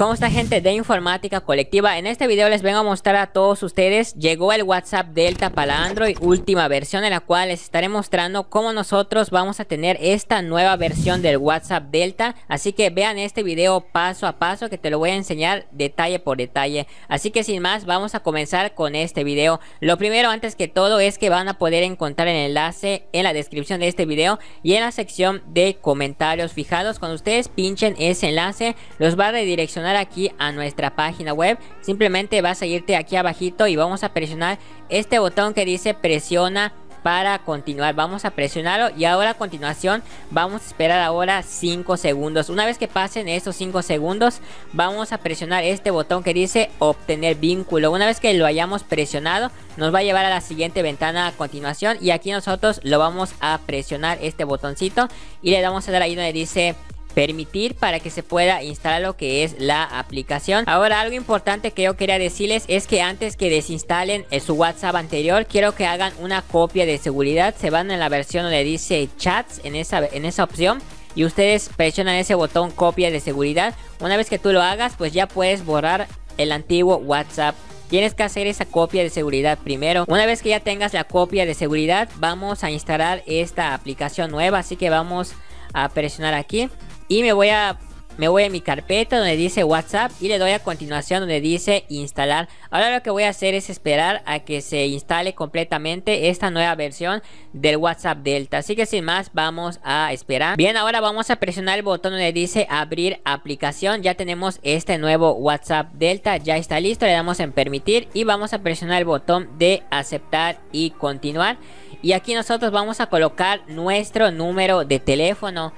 ¿Cómo está gente de Informática Colectiva? En este video les vengo a mostrar a todos ustedes Llegó el WhatsApp Delta para Android Última versión en la cual les estaré mostrando Cómo nosotros vamos a tener esta nueva versión del WhatsApp Delta Así que vean este video paso a paso que te lo voy a enseñar detalle por detalle Así que sin más vamos a comenzar con este video Lo primero antes que todo es que van a poder encontrar el enlace en la descripción de este video Y en la sección de comentarios fijados Cuando ustedes pinchen ese enlace los va a redireccionar aquí a nuestra página web, simplemente vas a irte aquí abajito y vamos a presionar este botón que dice presiona para continuar. Vamos a presionarlo y ahora a continuación vamos a esperar ahora 5 segundos. Una vez que pasen estos 5 segundos vamos a presionar este botón que dice obtener vínculo. Una vez que lo hayamos presionado nos va a llevar a la siguiente ventana a continuación y aquí nosotros lo vamos a presionar este botoncito y le vamos a dar ahí donde dice permitir para que se pueda instalar lo que es la aplicación ahora algo importante que yo quería decirles es que antes que desinstalen eh, su whatsapp anterior quiero que hagan una copia de seguridad se van en la versión donde dice chats en esa, en esa opción y ustedes presionan ese botón copia de seguridad una vez que tú lo hagas pues ya puedes borrar el antiguo whatsapp Tienes que hacer esa copia de seguridad primero. Una vez que ya tengas la copia de seguridad, vamos a instalar esta aplicación nueva. Así que vamos a presionar aquí. Y me voy a me voy a mi carpeta donde dice WhatsApp y le doy a continuación donde dice instalar. Ahora lo que voy a hacer es esperar a que se instale completamente esta nueva versión del WhatsApp Delta. Así que sin más vamos a esperar. Bien, ahora vamos a presionar el botón donde dice abrir aplicación. Ya tenemos este nuevo WhatsApp Delta, ya está listo. Le damos en permitir y vamos a presionar el botón de aceptar y continuar. Y aquí nosotros vamos a colocar nuestro número de teléfono.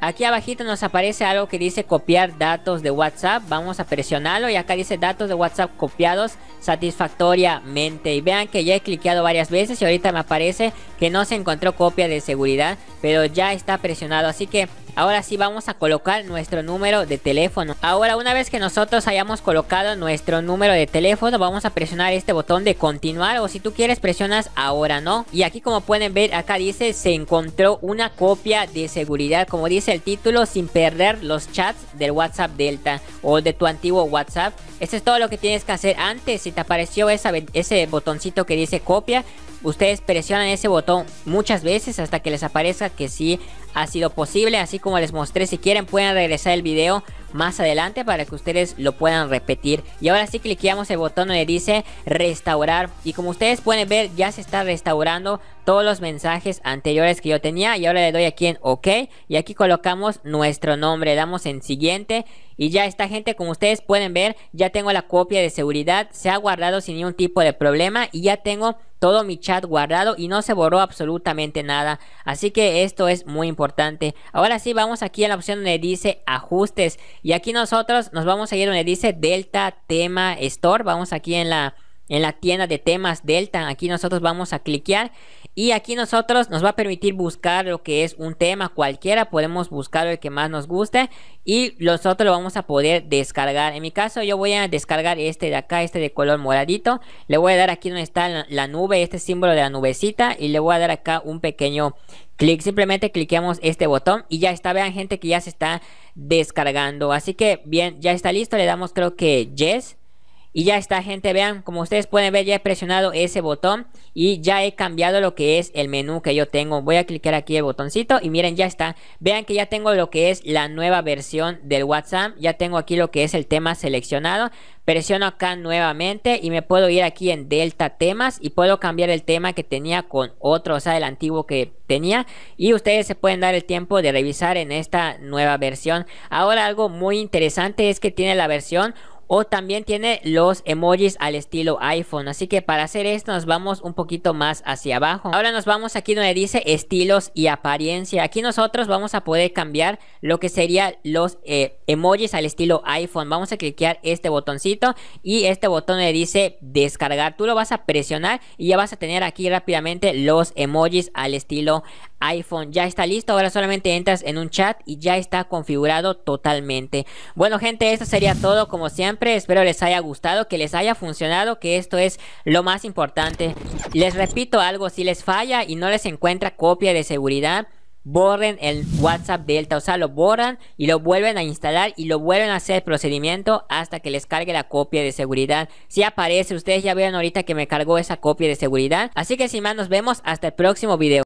Aquí abajito nos aparece algo que dice copiar datos de WhatsApp. Vamos a presionarlo y acá dice datos de WhatsApp copiados satisfactoriamente. Y vean que ya he cliqueado varias veces y ahorita me aparece que no se encontró copia de seguridad, pero ya está presionado. Así que Ahora sí vamos a colocar nuestro número de teléfono. Ahora una vez que nosotros hayamos colocado nuestro número de teléfono vamos a presionar este botón de continuar o si tú quieres presionas ahora no. Y aquí como pueden ver acá dice se encontró una copia de seguridad como dice el título sin perder los chats del WhatsApp Delta o de tu antiguo WhatsApp. Esto es todo lo que tienes que hacer antes si te apareció ese botoncito que dice copia Ustedes presionan ese botón muchas veces hasta que les aparezca que sí ha sido posible. Así como les mostré, si quieren pueden regresar el video más adelante para que ustedes lo puedan repetir. Y ahora sí cliqueamos el botón donde dice restaurar. Y como ustedes pueden ver ya se está restaurando todos los mensajes anteriores que yo tenía y ahora le doy aquí en OK y aquí colocamos nuestro nombre, damos en siguiente y ya esta gente como ustedes pueden ver ya tengo la copia de seguridad, se ha guardado sin ningún tipo de problema y ya tengo todo mi chat guardado y no se borró absolutamente nada. Así que esto es muy importante. Ahora sí, vamos aquí a la opción donde dice ajustes. Y aquí nosotros nos vamos a ir donde dice Delta Tema Store. Vamos aquí en la en la tienda de temas Delta. Aquí nosotros vamos a cliquear y aquí nosotros nos va a permitir buscar lo que es un tema cualquiera. Podemos buscar el que más nos guste y nosotros lo vamos a poder descargar. En mi caso yo voy a descargar este de acá, este de color moradito. Le voy a dar aquí donde está la nube, este símbolo de la nubecita y le voy a dar acá un pequeño clic, simplemente cliqueamos este botón y ya está, vean gente que ya se está descargando, así que bien, ya está listo, le damos creo que yes y ya está gente, vean, como ustedes pueden ver ya he presionado ese botón y ya he cambiado lo que es el menú que yo tengo. Voy a clicar aquí el botoncito y miren ya está. Vean que ya tengo lo que es la nueva versión del WhatsApp. Ya tengo aquí lo que es el tema seleccionado. Presiono acá nuevamente y me puedo ir aquí en Delta Temas y puedo cambiar el tema que tenía con otro, o sea el antiguo que tenía. Y ustedes se pueden dar el tiempo de revisar en esta nueva versión. Ahora algo muy interesante es que tiene la versión o también tiene los emojis al estilo iPhone. Así que para hacer esto nos vamos un poquito más hacia abajo. Ahora nos vamos aquí donde dice estilos y apariencia. Aquí nosotros vamos a poder cambiar lo que serían los eh, emojis al estilo iPhone. Vamos a cliquear este botoncito y este botón le dice descargar. Tú lo vas a presionar y ya vas a tener aquí rápidamente los emojis al estilo iPhone. Ya está listo. Ahora solamente entras en un chat y ya está configurado totalmente. Bueno gente, esto sería todo como siempre espero les haya gustado, que les haya funcionado, que esto es lo más importante. Les repito algo, si les falla y no les encuentra copia de seguridad, borren el WhatsApp Delta, o sea, lo borran y lo vuelven a instalar y lo vuelven a hacer el procedimiento hasta que les cargue la copia de seguridad. Si aparece, ustedes ya vieron ahorita que me cargó esa copia de seguridad. Así que sin más, nos vemos hasta el próximo video.